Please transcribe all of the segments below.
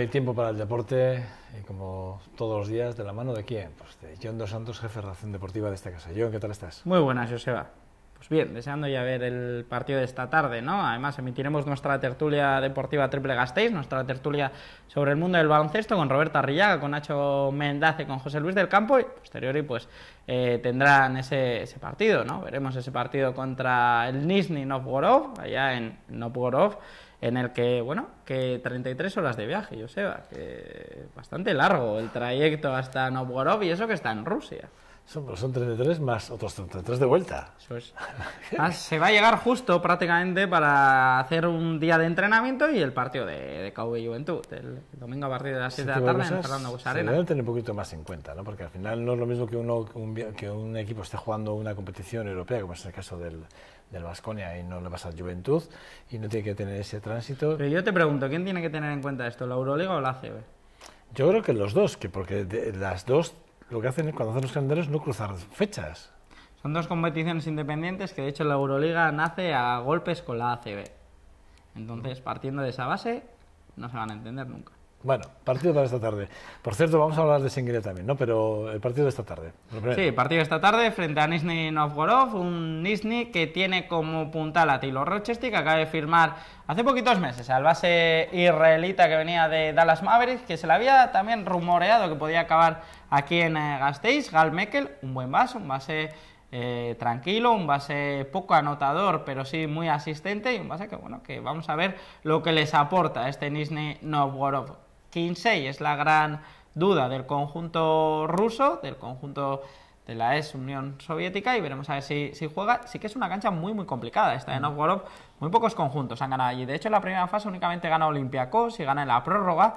hay tiempo para el deporte, como todos los días, de la mano de quién? Pues de John Dos Santos, jefe de relación deportiva de esta casa. John, ¿qué tal estás? Muy buenas, Joseba. Pues bien, deseando ya ver el partido de esta tarde, ¿no? Además, emitiremos nuestra tertulia deportiva Triple Gasteiz, nuestra tertulia sobre el mundo del baloncesto con Roberta Arrillaga, con Nacho Mendace, con José Luis del Campo y posteriori, pues eh, tendrán ese, ese, partido, ¿no? Veremos ese partido contra el Nizhny Novgorod, allá en Novgorod en el que, bueno, que 33 horas de viaje, yo va que bastante largo el trayecto hasta Novgorod y eso que está en Rusia. Son, son 33 más otros 33 de vuelta. Ah, se va a llegar justo prácticamente para hacer un día de entrenamiento y el partido de, de KV Juventud, el domingo a partir de las 7 de la tarde en Fernando pues, Busarena. Se tener un poquito más en cuenta, ¿no? porque al final no es lo mismo que, que un equipo esté jugando una competición europea, como es el caso del, del Vasconia y no le pasa a Juventud y no tiene que tener ese tránsito. Pero yo te pregunto, ¿quién tiene que tener en cuenta esto, la Euroliga o la ACB? Yo creo que los dos, que porque las dos lo que hacen cuando hacen los calendarios no cruzar fechas. Son dos competiciones independientes que de hecho la Euroliga nace a golpes con la ACB. Entonces, partiendo de esa base, no se van a entender nunca. Bueno, partido de esta tarde. Por cierto, vamos a hablar de Singlet también, ¿no? Pero el partido de esta tarde. Sí, partido de esta tarde frente a Nizhny Novgorod, un Nizhny que tiene como puntal a Tilo Rochester, que acaba de firmar hace poquitos meses al base israelita que venía de Dallas Mavericks, que se le había también rumoreado que podía acabar aquí en eh, Gasteiz. Gal Mekel, un buen base, un base eh, tranquilo, un base poco anotador, pero sí muy asistente y un base que, bueno, que vamos a ver lo que les aporta este Nizhny Novgorod. Kinsey. Es la gran duda del conjunto ruso, del conjunto de la ex Unión Soviética y veremos a ver si, si, juega. Sí que es una cancha muy muy complicada esta de mm. Novgorod. Muy pocos conjuntos han ganado allí. De hecho en la primera fase únicamente gana Olympiacos y gana en la prórroga.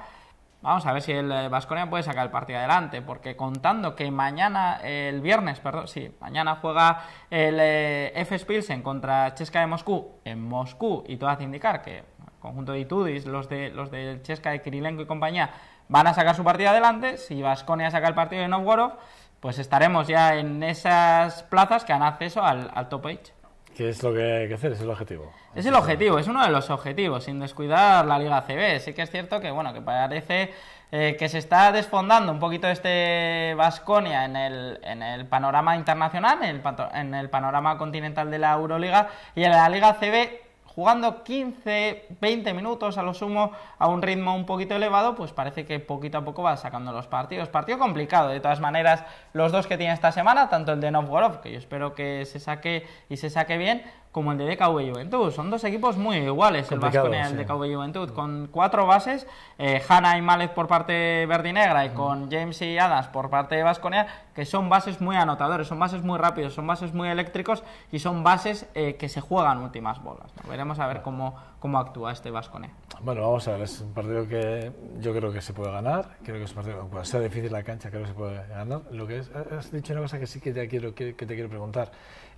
Vamos a ver si el Vasconia eh, puede sacar el partido adelante, porque contando que mañana, el viernes, perdón, sí, mañana juega el eh, F. FS contra Cheska de Moscú en Moscú y todo hace indicar que conjunto de Itudis, los de los del Chesca de Kirilenko y compañía, van a sacar su partido adelante, si Vasconia saca el partido de Novgorod, pues estaremos ya en esas plazas que han acceso al, top 8. ¿Qué es lo que hay que hacer? Es el objetivo. Es el objetivo, es uno de los objetivos, sin descuidar la Liga CB. Sí que es cierto que, bueno, que parece eh, que se está desfondando un poquito este Vasconia en el, panorama internacional, en el, en el panorama continental de la Euroliga y en la Liga CB jugando 15, 20 minutos a lo sumo a un ritmo un poquito elevado, pues parece que poquito a poco va sacando los partidos. Partido complicado, de todas maneras, los dos que tiene esta semana, tanto el de Novgorod, que yo espero que se saque y se saque bien, como el de DKV Juventud. Son dos equipos muy iguales, el de y el Juventud, con cuatro bases, eh, Hanna y Mallet por parte verdinegra y con James y Adams por parte de Vasconia, que son bases muy anotadores, son bases muy rápidos, son bases muy eléctricos y son bases eh, que se juegan últimas bolas. Veremos a ver cómo, actúa este Vascone. Bueno, vamos a ver, es un partido que yo creo que se puede ganar, creo que es un partido, aunque sea difícil la cancha, creo que se puede ganar. Lo que es, has dicho una cosa que sí que te quiero, preguntar.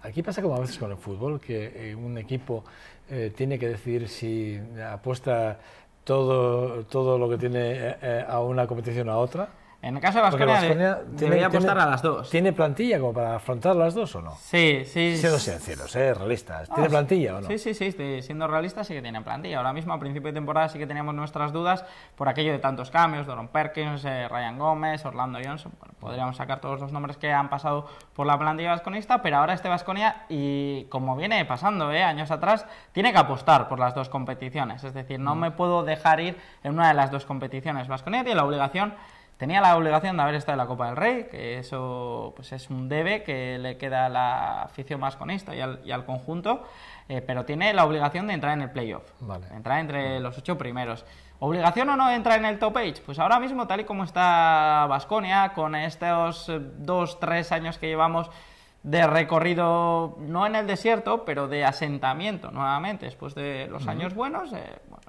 Aquí pasa como a veces con el fútbol, que eh, un equipo eh, tiene que decidir si apuesta todo, todo lo que tiene a una competición a otra en el caso de Vasconia, eh, debería apostar a las dos. ¿Tiene plantilla como para afrontar las dos o no? Sí, sí. Siendo sinceros, ¿eh? realistas. ¿Tiene ah, plantilla o no? Sí, sí, sí. Siendo realistas, sí que tiene plantilla. Ahora mismo, a principio de temporada, sí que teníamos nuestras dudas por aquello de tantos cambios: Doron Perkins, eh, Ryan Gómez, Orlando Johnson. podríamos sacar todos los nombres que han pasado por la plantilla vasconista, pero ahora este Vasconia, y como viene pasando eh, años atrás, tiene que apostar por las dos competiciones. Es decir, no mm. me puedo dejar ir en una de las dos competiciones. Vasconia tiene la obligación Tenía la obligación de haber estado en la Copa del Rey, que eso pues es un debe que le queda a la afición más y al, y al conjunto, eh, pero tiene la obligación de entrar en el playoff, vale. entrar entre los ocho primeros. ¿Obligación o no entrar en el top 8? Pues ahora mismo, tal y como está Vasconia, con estos dos, tres años que llevamos de recorrido, no en el desierto, pero de asentamiento nuevamente, después de los años buenos, eh,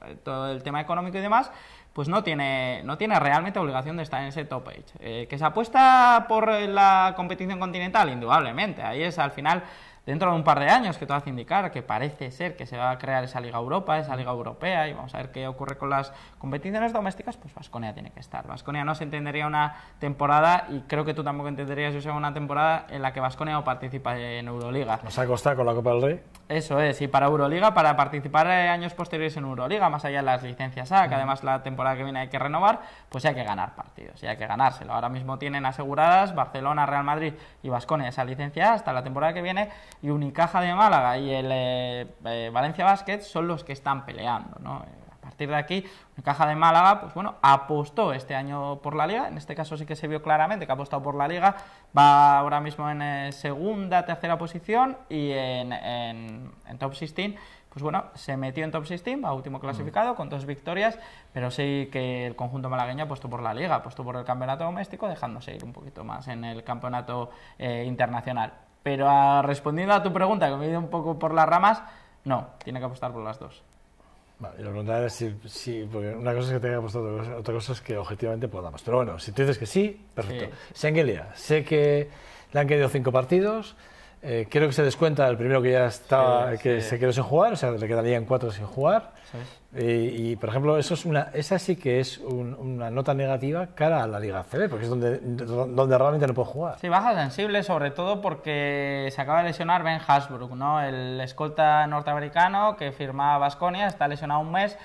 eh, todo el tema económico y demás, pues no tiene, no tiene realmente obligación de estar en ese top 8. Eh, que se apuesta por la competición continental, indudablemente. Ahí es al final dentro de un par de años, que todo hace indicar que parece ser que se va a crear esa Liga Europa, esa Liga Europea, y vamos a ver qué ocurre con las competiciones domésticas, pues Vasconia tiene que estar. Vasconia no se entendería una temporada, y creo que tú tampoco entenderías, yo sea una temporada en la que Vasconia no participa en Euroliga. Nos ha costado con la Copa del Rey. Eso es, y para Euroliga, para participar eh, años posteriores en Euroliga, más allá de las licencias A, que además la temporada que viene hay que renovar, pues hay que ganar partidos, y hay que ganárselo. Ahora mismo tienen aseguradas Barcelona, Real Madrid y Vasconia esa licencia A hasta la temporada que viene y Unicaja de Málaga y el eh, eh, Valencia Basket son los que están peleando, ¿no? A partir de aquí, Unicaja de Málaga, pues bueno, apostó este año por la Liga, en este caso sí que se vio claramente que ha apostado por la Liga, va ahora mismo en eh, segunda, tercera posición y en, en, top 16 pues bueno, se metió en top 16, va último clasificado mm. con dos victorias, pero sí que el conjunto malagueño apostó por la liga, apostó por el campeonato doméstico, dejándose ir un poquito más en el campeonato internacional. Pero ah, respondiendo a tu pregunta, que me he ido un poco por las ramas, no, tiene que apostar por las dos. Vale, la pregunta es si, si, porque una cosa es que tenga que apostar, otra cosa, es que objetivamente podamos. Pero bueno, si tú dices que sí, perfecto. Sí. Sengelia, sé que le han querido cinco partidos. Eh, creo que se descuenta el primero que ya estaba, que se quedó sin jugar, o sea, le quedarían cuatro sin jugar. Eh, y, por ejemplo, eso es una, esa sí que es una nota negativa cara a la Liga CB, porque es donde, donde realmente no puede jugar. Sí, baja sensible, sobre todo porque se acaba de lesionar Ben Hasbrook, ¿no? el escolta norteamericano que firmaba Basconia está lesionado un mes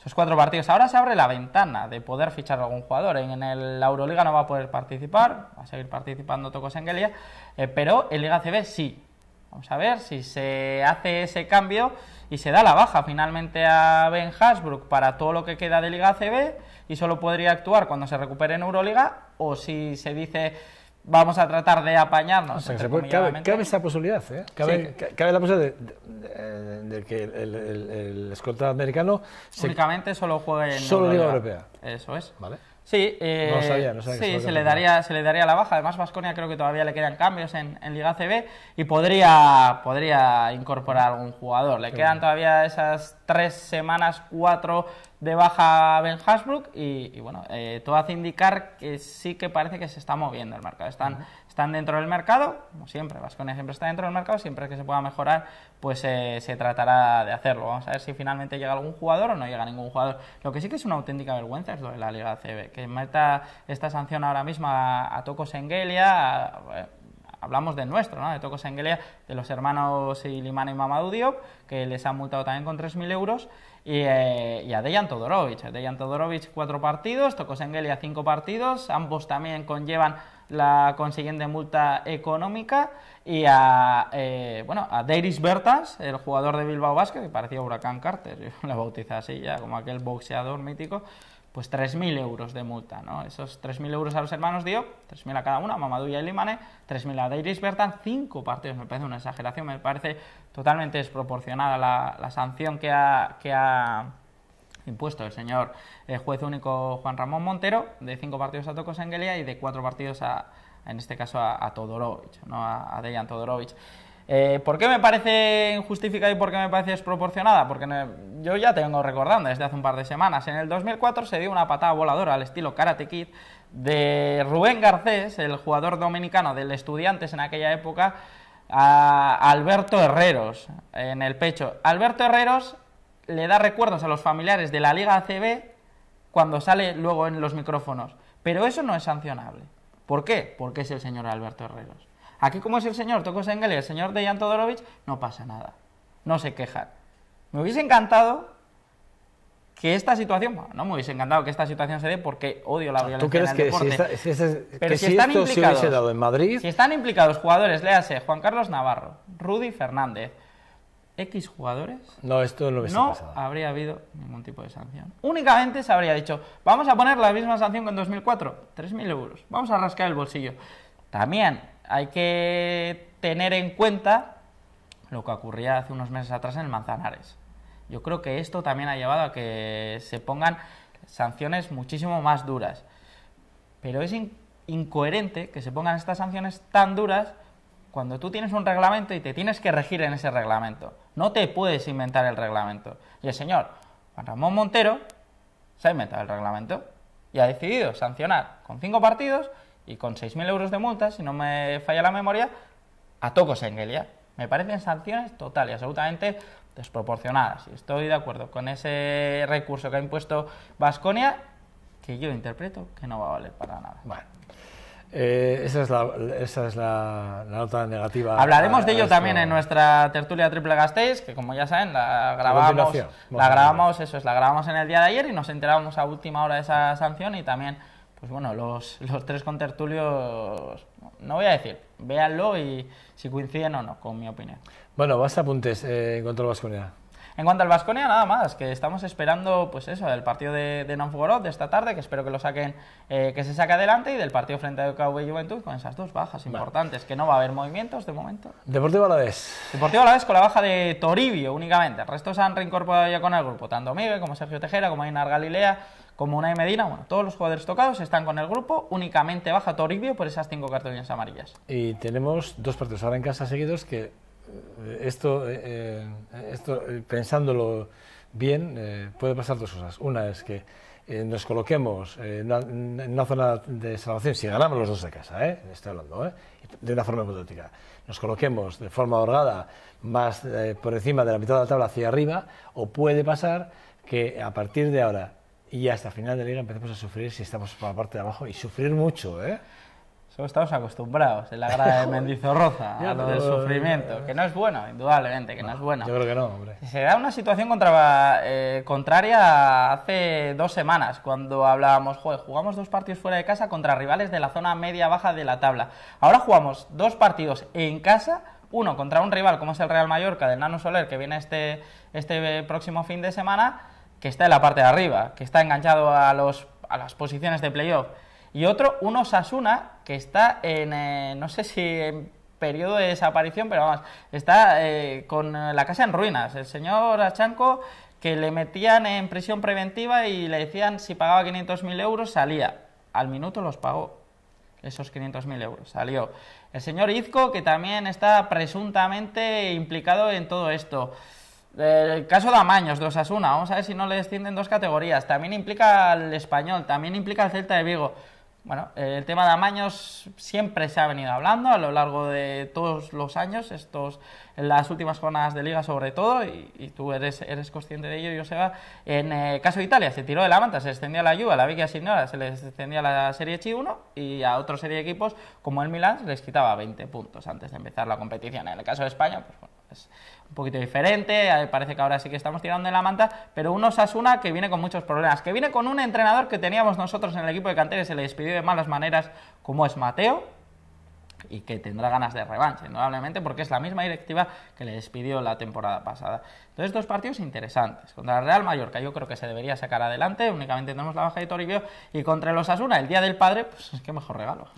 esos cuatro partidos. Ahora se abre la ventana de poder fichar a algún jugador. En, el, la Euroliga no va a poder participar, va a seguir participando Tocos en eh, pero en Liga CB sí. Vamos a ver si se hace ese cambio y se da la baja finalmente a Ben Hasbrook para todo lo que queda de Liga CB y solo podría actuar cuando se recupere en Euroliga o si se dice vamos a tratar de apañarnos. cabe, esa posibilidad, ¿eh? cabe, la posibilidad de, de, eh, que el, el, escolta americano... Únicamente solo juegue en Solo Liga Europea. Eso es. Vale. Eh, sí, se, le daría, se le daría la baja. Además, Vasconia creo que todavía le quedan cambios en, Liga CB y podría, podría incorporar algún jugador. Le quedan todavía esas tres semanas, cuatro de baja Ben Hasbrook y, bueno, eh, todo hace indicar que sí que parece que se está moviendo el mercado. Están, están dentro del mercado, como siempre, Vasconia siempre está dentro del mercado, siempre que se pueda mejorar, pues eh, se tratará de hacerlo. Vamos a ver si finalmente llega algún jugador o no llega ningún jugador. Lo que sí que es una auténtica vergüenza es lo de la Liga CB, que meta esta sanción ahora mismo a, Tocos Engelia, eh, hablamos de nuestro, de Tocos Engelia, de los hermanos Ilimana y Mamadou Diop, que les han multado también con 3.000 euros y, eh, y a Dejan Todorovic. Dejan Todorovic cuatro partidos, Engelia cinco partidos, ambos también conllevan la consiguiente multa económica y a, eh, bueno, a Deiris Bertas, el jugador de Bilbao Basket, que parecía Huracán Carter, yo la bautiza así ya, como aquel boxeador mítico, pues 3.000 euros de multa, ¿no? Esos 3.000 euros a los hermanos Dio, 3.000 a cada uno, a y Limane, 3.000 a Deiris Bertan, 5 partidos, me parece una exageración, me parece totalmente desproporcionada la, sanción que ha, que ha impuesto el señor eh, juez único Juan Ramón Montero, de 5 partidos a Tocos Angelia y de 4 partidos a, en este caso a, Todorovic, ¿no? A, a Dejan Todorovic. Eh, ¿Por qué me parece injustificada y por qué me parece desproporcionada? Porque yo ya tengo recordando desde hace un par de semanas. En el 2004 se dio una patada voladora al estilo Karate Kid de Rubén Garcés, el jugador dominicano del Estudiantes en aquella época, a Alberto Herreros en el pecho. Alberto Herreros le da recuerdos a los familiares de la Liga ACB cuando sale luego en los micrófonos. Pero eso no es sancionable. ¿Por qué? Porque es el señor Alberto Herreros. Aquí como es el señor Tocos Engel y el señor Dejan Todorovic, no pasa nada. No se quejan. Me hubiese encantado que esta situación, bueno, no me hubiese encantado que esta situación se dé porque odio la violencia ¿Tú en el que deporte. pero si, están implicados, se dado en Madrid... Si están implicados jugadores, léase, Juan Carlos Navarro, Rudy Fernández, X jugadores... No, esto no hubiese No habría habido ningún tipo de sanción. Únicamente se habría dicho, vamos a poner la misma sanción que en 2004, 3.000 euros, vamos a rascar el bolsillo. También hay que tener en cuenta lo que ocurría hace unos meses atrás en Manzanares. Yo creo que esto también ha llevado a que se pongan sanciones muchísimo más duras. Pero es incoherente que se pongan estas sanciones tan duras cuando tú tienes un reglamento y te tienes que regir en ese reglamento. No te puedes inventar el reglamento. Y el señor Ramón Montero se ha inventado el reglamento y ha decidido sancionar con cinco partidos y con 6.000 euros de multa, si no me falla la memoria, a Toco Sengel Me parecen sanciones total y absolutamente desproporcionadas. Y estoy de acuerdo con ese recurso que ha impuesto Vasconia, que yo interpreto que no va a valer para nada. Bueno. Eh, esa es, la, nota negativa. Hablaremos de ello también en nuestra tertulia triple gastéis, que como ya saben, la grabamos, la grabamos, eso es, la grabamos en el día de ayer y nos enterábamos a última hora de esa sanción y también pues bueno, los, los tres contertulios, no voy a decir, véanlo y si coinciden o no, con mi opinión. Bueno, a apuntes eh, contra la en cuanto al Vasconia, nada más, que estamos esperando, pues eso, del partido de, de de esta tarde, que espero que lo saquen, eh, que se saque adelante, y del partido frente a y Juventud, con esas dos bajas importantes, que no va a haber movimientos de momento. Deportivo vez. Deportivo vez, con la baja de Toribio únicamente. El resto se han reincorporado ya con el grupo, tanto Miguel como Sergio Tejera, como Ainar Galilea, como una Medina, bueno, todos los jugadores tocados están con el grupo, únicamente baja Toribio por esas cinco cartulinas amarillas. Y tenemos dos partidos ahora en casa seguidos que esto, eh, eh, eh, pensándolo bien, puede pasar dos cosas. Una es que nos coloquemos en una, zona de salvación, si ganamos los dos de casa, hablando, de una forma hipotética, nos coloquemos de forma ahogada más por encima de la mitad de la tabla hacia arriba, o puede pasar que a partir de ahora y hasta final del liga empecemos a sufrir si estamos por la parte de abajo y sufrir mucho, ¿eh? Solo estamos acostumbrados en la grada de Mendizorroza a lo del sufrimiento, que no es bueno, indudablemente, que no, es bueno. Yo creo que no, hombre. Se da una situación eh, contraria hace dos semanas, cuando hablábamos, joder, jugamos dos partidos fuera de casa contra rivales de la zona media-baja de la tabla. Ahora jugamos dos partidos en casa uno contra un rival como es el Real Mallorca del Nano Soler, que viene este, este próximo fin de semana, que está en la parte de arriba, que está enganchado a, los, a las posiciones de playoff. Y otro, un Osasuna, que está en, eh, no sé si en periodo de desaparición, pero vamos, está eh, con la casa en ruinas. El señor Achanco que le metían en prisión preventiva y le decían si pagaba 500.000 euros salía. Al minuto los pagó esos 500.000 euros, salió. El señor Izco, que también está presuntamente implicado en todo esto. El caso de Amaños, de Osasuna, vamos a ver si no le descienden dos categorías. También implica al español, también implica al Celta de Vigo. Bueno, el tema de amaños siempre se ha venido hablando a lo largo de todos los años, estos, en las últimas jornadas de liga sobre todo, y, tú eres, eres consciente de ello, va En el eh, caso de Italia se tiró de la manta, se extendía la lluvia, la Vicky Signora se les extendía la Serie C1 y a otra serie de equipos como el Milan les quitaba 20 puntos antes de empezar la competición. En el caso de España, pues bueno, un poquito diferente, eh, parece que ahora sí que estamos tirando de la manta, pero un Osasuna que viene con muchos problemas, que viene con un entrenador que teníamos nosotros en el equipo de canteres, y se le despidió de malas maneras, como es Mateo, y que tendrá ganas de revancha, indudablemente, porque es la misma directiva que le despidió la temporada pasada. Entonces, dos partidos interesantes. Contra la Real Mallorca, yo creo que se debería sacar adelante. Únicamente tenemos la baja de Toribio. Y contra los Asuna, el Día del Padre, pues qué mejor regalo.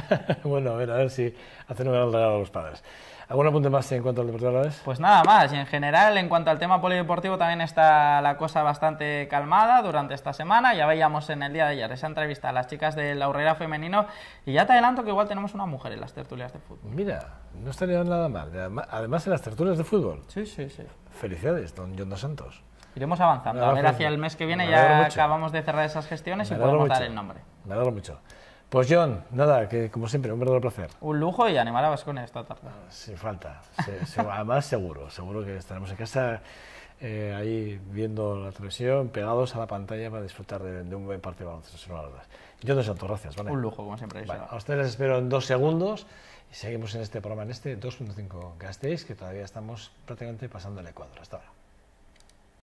bueno, a ver, a ver si hacen un regalo a los padres. ¿Algún apunte más en cuanto al deporte de Pues nada más. Y en general, en cuanto al tema polideportivo, también está la cosa bastante calmada durante esta semana. Ya veíamos en el día de ayer esa entrevista a las chicas del la Femenino. Y ya te adelanto que igual tenemos una mujer en las tertulias de fútbol. Mira, no estaría nada mal. Además, en las tertulias de fútbol. Sí, sí, sí. Felicidades, don John dos Santos. Iremos avanzando. A ver, hacia el mes que viene ya acabamos de cerrar esas gestiones y podemos dar el nombre. Me alegro mucho. Pues John, nada, que como siempre, un verdadero placer. Un lujo y animar a esta tarde. Ah, sin falta. además, seguro, seguro que estaremos en casa eh, ahí viendo la televisión, pegados a la pantalla para disfrutar de, un buen partido de baloncesto. John Dos Santos, gracias. Un lujo, como siempre. a ustedes les espero en dos segundos seguimos en este programa, en este 2.5 Gasteiz, que todavía estamos prácticamente pasando el Ecuador hasta ahora.